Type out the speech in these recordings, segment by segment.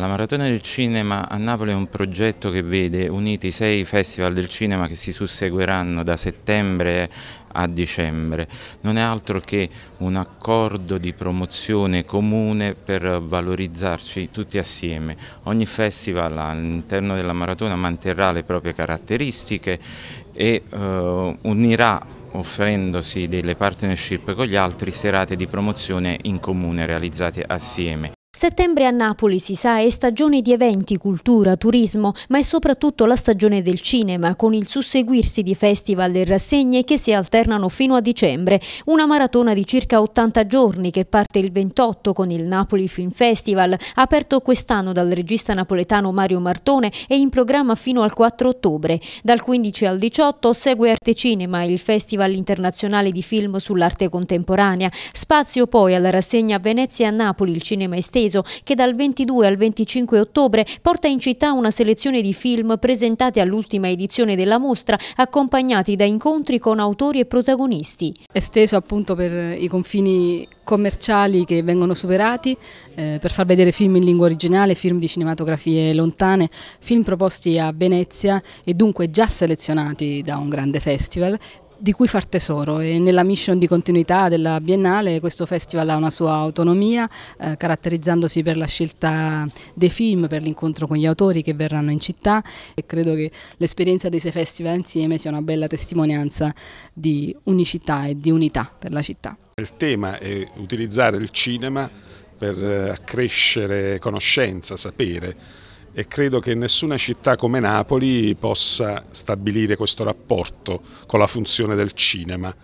La Maratona del Cinema a Napoli è un progetto che vede uniti i sei festival del cinema che si susseguiranno da settembre a dicembre. Non è altro che un accordo di promozione comune per valorizzarci tutti assieme. Ogni festival all'interno della Maratona manterrà le proprie caratteristiche e eh, unirà offrendosi delle partnership con gli altri serate di promozione in comune realizzate assieme. Settembre a Napoli, si sa, è stagione di eventi, cultura, turismo, ma è soprattutto la stagione del cinema, con il susseguirsi di festival e rassegne che si alternano fino a dicembre. Una maratona di circa 80 giorni che parte il 28 con il Napoli Film Festival, aperto quest'anno dal regista napoletano Mario Martone e in programma fino al 4 ottobre. Dal 15 al 18 segue Arte Cinema, il Festival internazionale di film sull'arte contemporanea. Spazio poi alla rassegna Venezia a Napoli, il cinema estetico atteso che dal 22 al 25 ottobre porta in città una selezione di film presentati all'ultima edizione della mostra, accompagnati da incontri con autori e protagonisti. Esteso appunto per i confini commerciali che vengono superati, eh, per far vedere film in lingua originale, film di cinematografie lontane, film proposti a Venezia e dunque già selezionati da un grande festival di cui far tesoro e nella mission di continuità della Biennale questo festival ha una sua autonomia eh, caratterizzandosi per la scelta dei film, per l'incontro con gli autori che verranno in città e credo che l'esperienza dei sei festival insieme sia una bella testimonianza di unicità e di unità per la città. Il tema è utilizzare il cinema per eh, accrescere conoscenza, sapere e credo che nessuna città come Napoli possa stabilire questo rapporto con la funzione del cinema.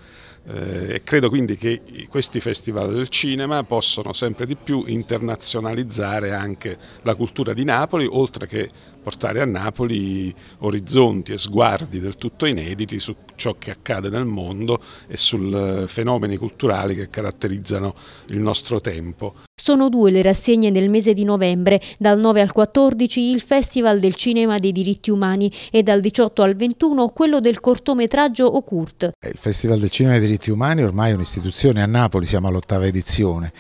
Eh, credo quindi che questi festival del cinema possano sempre di più internazionalizzare anche la cultura di Napoli, oltre che portare a Napoli orizzonti e sguardi del tutto inediti su ciò che accade nel mondo e sui eh, fenomeni culturali che caratterizzano il nostro tempo. Sono due le rassegne del mese di novembre, dal 9 al 14 il Festival del Cinema dei Diritti Umani e dal 18 al 21 quello del cortometraggio Ocult. Il Festival del Cinema dei Diritti Umani ormai è un'istituzione a Napoli, siamo all'ottava edizione.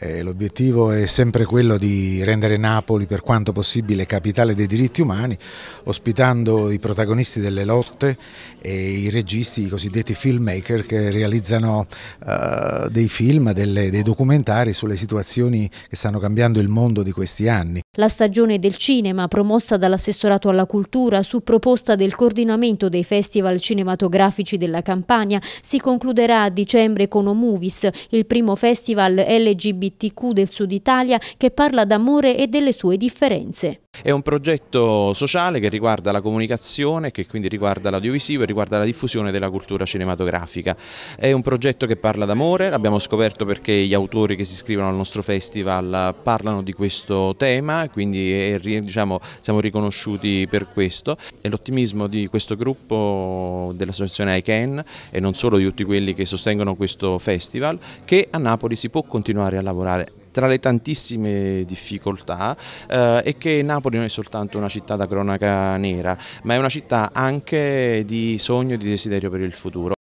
Eh, l'obiettivo è sempre quello di rendere Napoli per quanto possibile capitale dei diritti umani, ospitando i protagonisti delle lotte e i registi, i cosiddetti filmmaker che realizzano eh, dei film, delle, dei documentari sulle situazioni che stanno cambiando il mondo di questi anni. La stagione del cinema, promossa dall'assessorato alla cultura su proposta del coordinamento dei festival cinematografici della Campania, si concluderà a dicembre con Omovies, il primo festival LGBTQ del Sud Italia che parla d'amore e delle sue differenze. È un progetto sociale che riguarda la comunicazione, che quindi riguarda l'audiovisivo e riguarda la diffusione della cultura cinematografica. È un progetto che parla d'amore, l'abbiamo scoperto perché gli autori che si iscrivono al nostro festival parlano di questo tema, quindi è, diciamo, siamo riconosciuti per questo. E l'ottimismo di questo gruppo dell'associazione ICANN e non solo di tutti quelli che sostengono questo festival, che a Napoli si può continuare a lavorare tra le tantissime difficoltà eh, è che Napoli non è soltanto una città da cronaca nera, ma è una città anche di sogno e di desiderio per il futuro.